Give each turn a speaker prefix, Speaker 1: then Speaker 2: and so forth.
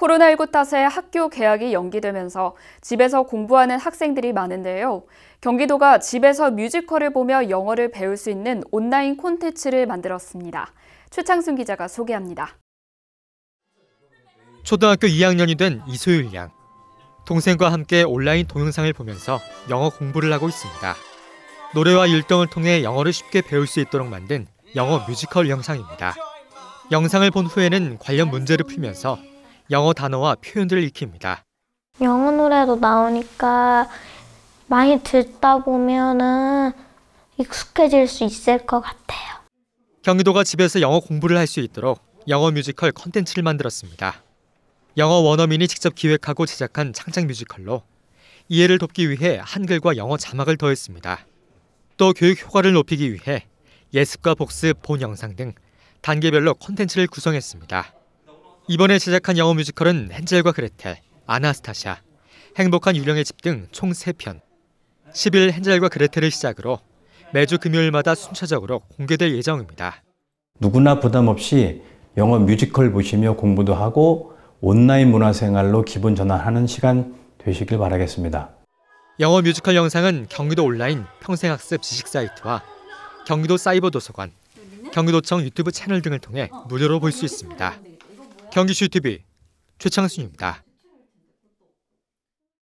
Speaker 1: 코로나19 탓에 학교 개학이 연기되면서 집에서 공부하는 학생들이 많은데요. 경기도가 집에서 뮤지컬을 보며 영어를 배울 수 있는 온라인 콘텐츠를 만들었습니다. 최창순 기자가 소개합니다.
Speaker 2: 초등학교 2학년이 된 이소율 양. 동생과 함께 온라인 동영상을 보면서 영어 공부를 하고 있습니다. 노래와 일동을 통해 영어를 쉽게 배울 수 있도록 만든 영어 뮤지컬 영상입니다. 영상을 본 후에는 관련 문제를 풀면서 영어 단어와 표현들을 익힙니다.
Speaker 3: 영어 노래도 나오니까 많이 듣다 보면은 익숙해질 수 있을 것 같아요.
Speaker 2: 경희도가 집에서 영어 공부를 할 수 있도록 영어 뮤지컬 컨텐츠를 만들었습니다. 영어 원어민이 직접 기획하고 제작한 창작 뮤지컬로 이해를 돕기 위해 한글과 영어 자막을 더했습니다. 또 교육 효과를 높이기 위해 예습과 복습, 본 영상 등 단계별로 콘텐츠를 구성했습니다. 이번에 제작한 영어 뮤지컬은 헨젤과 그레텔, 아나스타샤, 행복한 유령의 집 등 총 3편. 10일 헨젤과 그레텔을 시작으로 매주 금요일마다 순차적으로 공개될 예정입니다.
Speaker 4: 누구나 부담 없이 영어 뮤지컬 보시며 공부도 하고 온라인 문화생활로 기본 전환하는 시간 되시길 바라겠습니다.
Speaker 2: 영어 뮤지컬 영상은 경기도 온라인 평생학습 지식 사이트와 경기도 사이버 도서관, 경기도청 유튜브 채널 등을 통해 무료로 볼 수 있습니다. 경기슈 TV 최창순입니다.